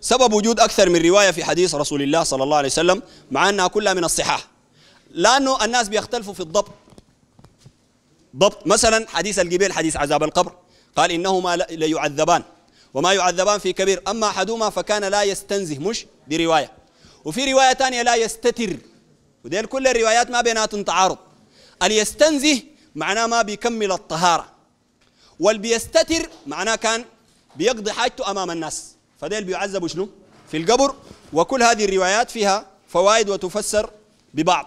سبب وجود أكثر من رواية في حديث رسول الله صلى الله عليه وسلم مع أنها كلها من الصحاح لأنه الناس بيختلفوا في الضبط ضبط مثلا حديث الجبيل حديث عذاب القبر قال إنهما ليعذبان وما يعذبان في كبير أما أحدهما فكان لا يستنزه مش دي رواية وفي رواية ثانية لا يستتر ودي كل الروايات ما بيناتهم تعارض اليستنزه معناه ما بيكمل الطهارة والبيستتر معناه كان بيقضي حاجته أمام الناس فديل بيعذبوا شنو في القبر وكل هذه الروايات فيها فوائد وتفسر ببعض